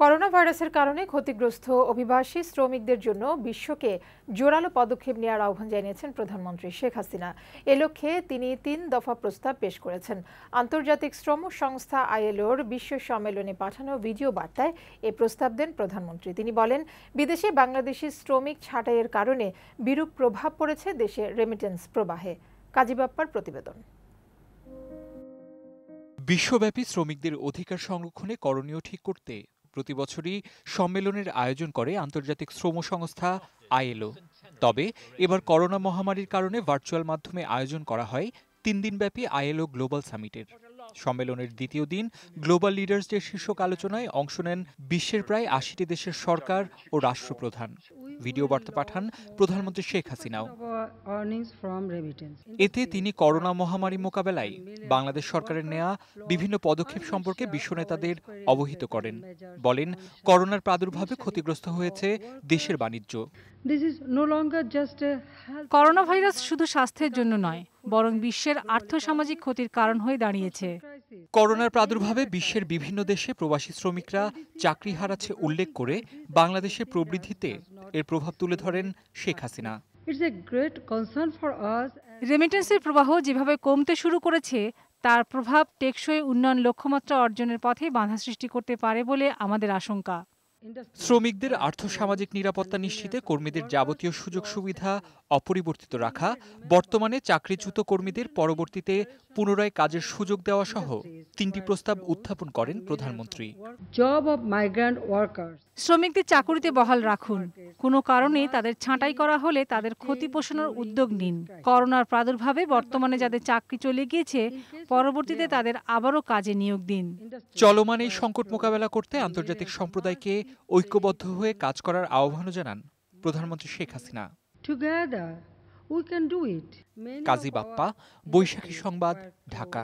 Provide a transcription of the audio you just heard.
corona ভাইরাসের কারণে ক্ষতিগ্রস্ত অভিবাসী শ্রমিকদের জন্য বিশ্বকে জোরালো পদক্ষেপ নেওয়ার আহ্বান জানিয়েছেন প্রধানমন্ত্রী শেখ হাসিনা এ লক্ষ্যে তিনি তিন দফা প্রস্তাব পেশ করেছেন আন্তর্জাতিক শ্রম সংস্থা আইএলওর বিশ্ব সম্মেলনে পাঠানো ভিডিও বার্তায় এ প্রস্তাব দেন প্রধানমন্ত্রী তিনি বলেন বিদেশে বাংলাদেশি শ্রমিক ছাঁটাইয়ের কারণে বিরূপ প্রভাব পড়েছে দেশে রেমিটেন্স প্রবাহে বাপ্পার প্রতিবেদন বিশ্বব্যাপী শ্রমিকদের অধিকার সংরক্ষণে করণীয় ঠিক করতে প্রতি বছরই সম্মেলনের আয়োজন করে আন্তর্জাতিক শ্রম সংস্থা আইএলও তবে এবার করোনা মহামারীর কারণে ভার্চুয়াল মাধ্যমে আয়োজন করা হয় তিন দিনব্যাপী আইএলও গ্লোবাল সামিটের সম্মেলনের দ্বিতীয় দিন গ্লোবাল লিডার্স ডে শীর্ষক আলোচনায় অংশ নেন বিশ্বের প্রায় আশিটি দেশের সরকার ও রাষ্ট্রপ্রধান ভিডিও বার্তা পাঠান প্রধানমন্ত্রী শেখ হাসিনাও এতে তিনি করোনা মহামারী মোকাবেলায় বাংলাদেশ সরকারের নেয়া বিভিন্ন পদক্ষেপ সম্পর্কে বিশ্ব নেতাদের অবহিত করেন বলেন করোনার প্রাদুর্ভাবে ক্ষতিগ্রস্ত হয়েছে দেশের বাণিজ্য করোনা ভাইরাস শুধু স্বাস্থ্যের জন্য নয় বরং বিশ্বের আর্থসামাজিক ক্ষতির কারণ হয়ে দাঁড়িয়েছে করোনার প্রাদুর্ভাবে বিশ্বের বিভিন্ন দেশে প্রবাসী শ্রমিকরা চাকরি হারাচ্ছে উল্লেখ করে বাংলাদেশের প্রবৃদ্ধিতে এর প্রভাব তুলে ধরেন শেখ হাসিনা রেমিটেন্সের প্রবাহ যেভাবে কমতে শুরু করেছে তার প্রভাব টেকসই উন্নয়ন লক্ষ্যমাত্রা অর্জনের পথে বাধা সৃষ্টি করতে পারে বলে আমাদের আশঙ্কা শ্রমিকদের আর্থসামাজিক নিরাপত্তা নিশ্চিতে কর্মীদের যাবতীয় সুযোগ সুবিধা অপরিবর্তিত রাখা বর্তমানে চাকরিচ্যুত কর্মীদের পরবর্তীতে পুনরায় কাজের সুযোগ দেওয়া সহ তিনটি প্রস্তাব উত্থাপন করেন প্রধানমন্ত্রী জব অব মাইগ্রান্ট ওয়ার্কার্স শ্রমিকদের চাকুরিতে বহাল রাখুন কোনো কারণে তাদের ছাঁটাই করা হলে তাদের ক্ষতি পোষণের উদ্যোগ নিন করোনার প্রাদুর্ভাবে বর্তমানে যাদের চাকরি চলে গিয়েছে পরবর্তীতে তাদের আবারও কাজে নিয়োগ দিন চলমান এই সংকট মোকাবেলা করতে আন্তর্জাতিক সম্প্রদায়কে ঐক্যবদ্ধ হয়ে কাজ করার আহ্বানও জানান প্রধানমন্ত্রী শেখ হাসিনা কাজী বাপ্পা বৈশাখী সংবাদ ঢাকা